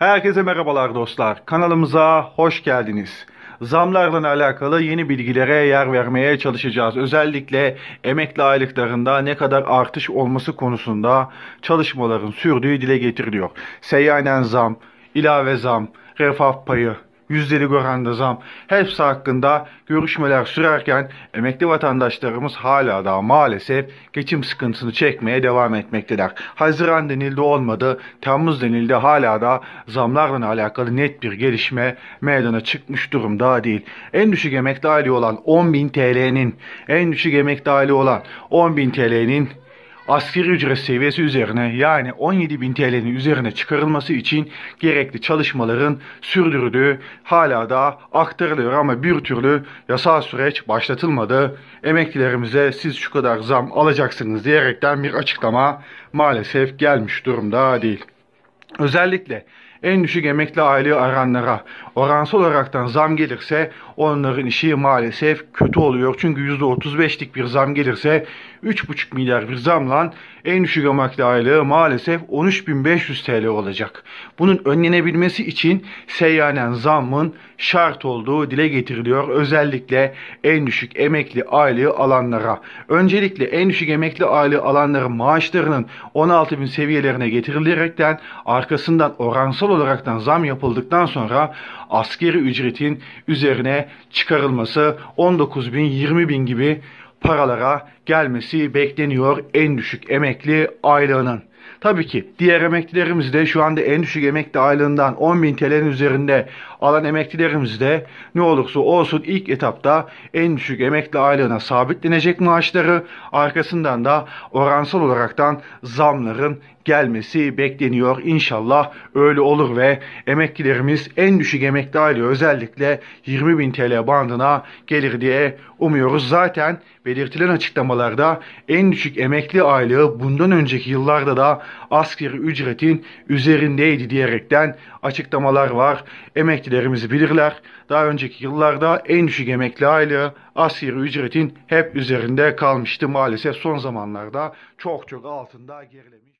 Herkese merhabalar dostlar. Kanalımıza hoş geldiniz. Zamlarla alakalı yeni bilgilere yer vermeye çalışacağız. Özellikle emekli aylıklarında ne kadar artış olması konusunda çalışmaların sürdüğü dile getiriliyor. Seyyanen zam, ilave zam, refah payı, yüzdelik oranda zam hepsi hakkında görüşmeler sürerken emekli vatandaşlarımız hala da maalesef geçim sıkıntısını çekmeye devam etmektedir. Haziran denildi olmadı, Temmuz denildi hala da zamlarla alakalı net bir gelişme meydana çıkmış durumda değil. En düşük emekli aylığı olan 10.000 TL'nin, en düşük emekli aylığı olan 10.000 TL'nin asgari ücret seviyesi üzerine yani 17.000 TL'nin üzerine çıkarılması için gerekli çalışmaların sürdürdüğü hala da aktarılıyor ama bir türlü yasal süreç başlatılmadı. Emeklilerimize siz şu kadar zam alacaksınız diyerekten bir açıklama maalesef gelmiş durumda değil. Özellikle en düşük emekli aylığı aranlara oransal olaraktan zam gelirse onların işi maalesef kötü oluyor. Çünkü %35'lik bir zam gelirse 3,5 milyar bir zamla en düşük emekli aylığı maalesef 13.500 TL olacak. Bunun önlenebilmesi için seyyanen zammın şart olduğu dile getiriliyor. Özellikle en düşük emekli aylığı alanlara. Öncelikle en düşük emekli aylığı alanların maaşlarının 16.000 seviyelerine getirilerekten arkasından oransal olaraktan zam yapıldıktan sonra askeri ücretin üzerine çıkarılması 19 bin 20 bin gibi paralara gelmesi bekleniyor en düşük emekli aylığının. Tabii ki diğer emeklilerimiz de şu anda en düşük emekli aylığından 10.000 TL'nin üzerinde alan emeklilerimiz de ne olursa olsun ilk etapta en düşük emekli aylığına sabitlenecek maaşları arkasından da oransal olaraktan zamların gelmesi bekleniyor. İnşallah öyle olur ve emeklilerimiz en düşük emekli aile özellikle 20 bin TL bandına gelir diye umuyoruz. Zaten belirtilen açıklamalarda en düşük emekli aylığı bundan önceki yıllarda da asgari ücretin üzerindeydi diyerekten açıklamalar var. Emeklilerimizi bilirler. Daha önceki yıllarda en düşük emekli aylığı asgari ücretin hep üzerinde kalmıştı. Maalesef son zamanlarda çok çok altında gerilemiş.